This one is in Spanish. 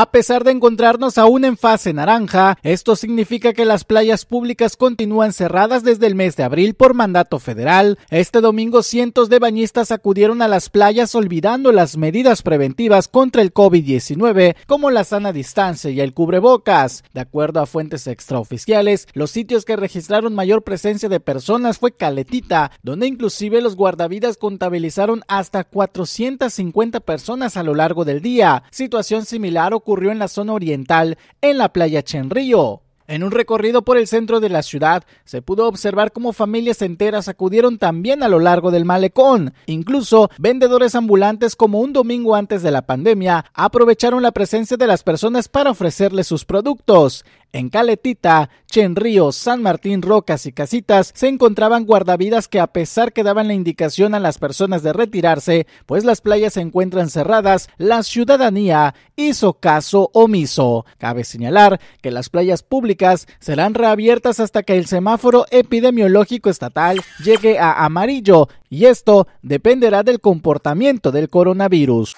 A pesar de encontrarnos aún en fase naranja, esto significa que las playas públicas continúan cerradas desde el mes de abril por mandato federal. Este domingo cientos de bañistas acudieron a las playas olvidando las medidas preventivas contra el COVID-19 como la sana distancia y el cubrebocas. De acuerdo a fuentes extraoficiales, los sitios que registraron mayor presencia de personas fue Caletita, donde inclusive los guardavidas contabilizaron hasta 450 personas a lo largo del día, situación similar ocurrió ocurrió en la zona oriental, en la playa Chenrío. En un recorrido por el centro de la ciudad, se pudo observar cómo familias enteras acudieron también a lo largo del malecón. Incluso, vendedores ambulantes como un domingo antes de la pandemia aprovecharon la presencia de las personas para ofrecerles sus productos. En Caletita, Chenrío, San Martín, Rocas y Casitas se encontraban guardavidas que a pesar que daban la indicación a las personas de retirarse, pues las playas se encuentran cerradas, la ciudadanía hizo caso omiso. Cabe señalar que las playas públicas serán reabiertas hasta que el semáforo epidemiológico estatal llegue a amarillo y esto dependerá del comportamiento del coronavirus.